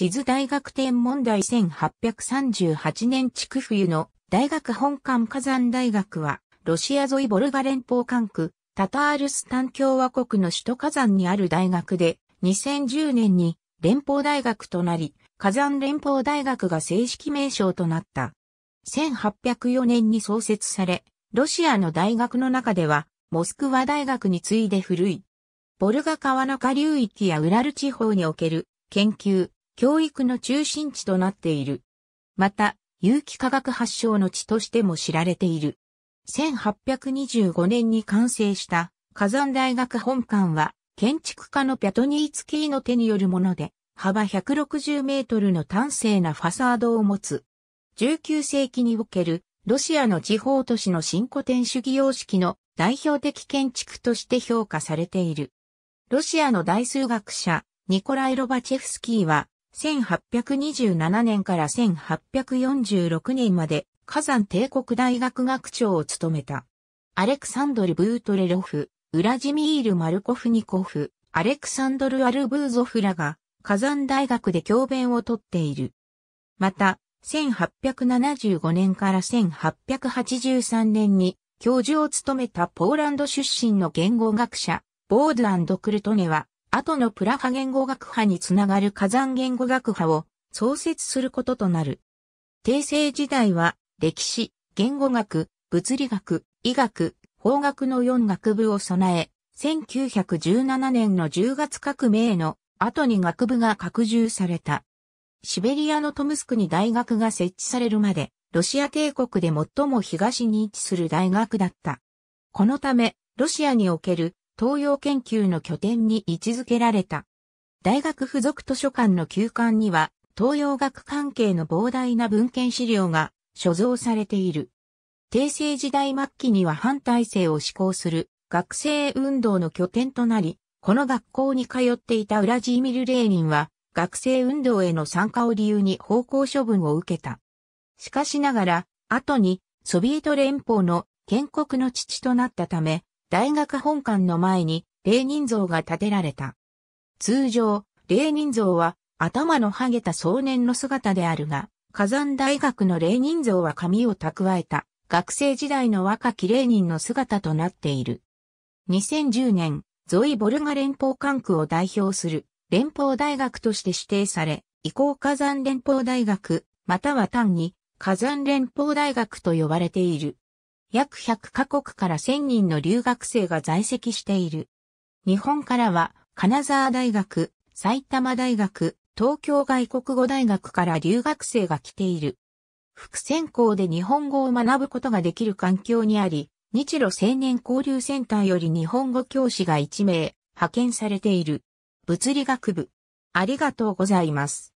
地図大学天文台1838年築冬の大学本館火山大学は、ロシア沿いボルガ連邦管区、タタールスタン共和国の首都火山にある大学で、2010年に連邦大学となり、火山連邦大学が正式名称となった。1804年に創設され、ロシアの大学の中では、モスクワ大学に次いで古い。ボルガ川の下流域やウラル地方における研究、教育の中心地となっている。また、有機化学発祥の地としても知られている。1825年に完成した火山大学本館は建築家のピャトニーツキーの手によるもので幅160メートルの端正なファサードを持つ。19世紀におけるロシアの地方都市の新古典主義様式の代表的建築として評価されている。ロシアの大数学者ニコライ・ロバチェフスキーは1827年から1846年まで火山帝国大学学長を務めた。アレクサンドル・ブートレロフ、ウラジミール・マルコフニコフ、アレクサンドル・アルブーゾフらが火山大学で教鞭をとっている。また、1875年から1883年に教授を務めたポーランド出身の言語学者、ボードクルトネは後のプラハ言語学派につながる火山言語学派を創設することとなる。帝政時代は歴史、言語学、物理学、医学、法学の4学部を備え、1917年の10月革命の後に学部が拡充された。シベリアのトムスクに大学が設置されるまで、ロシア帝国で最も東に位置する大学だった。このため、ロシアにおける東洋研究の拠点に位置づけられた。大学附属図書館の休館には、東洋学関係の膨大な文献資料が所蔵されている。帝政時代末期には反体制を施行する学生運動の拠点となり、この学校に通っていたウラジーミル・レーニンは、学生運動への参加を理由に方向処分を受けた。しかしながら、後にソビエト連邦の建国の父となったため、大学本館の前に、レーニン像が建てられた。通常、レーニン像は、頭のハゲた少年の姿であるが、火山大学のレーニン像は髪を蓄えた、学生時代の若きレーニンの姿となっている。2010年、ゾイ・ボルガ連邦管区を代表する連邦大学として指定され、移行火山連邦大学、または単に火山連邦大学と呼ばれている。約100カ国から1000人の留学生が在籍している。日本からは、金沢大学、埼玉大学、東京外国語大学から留学生が来ている。副専攻で日本語を学ぶことができる環境にあり、日露青年交流センターより日本語教師が1名派遣されている。物理学部。ありがとうございます。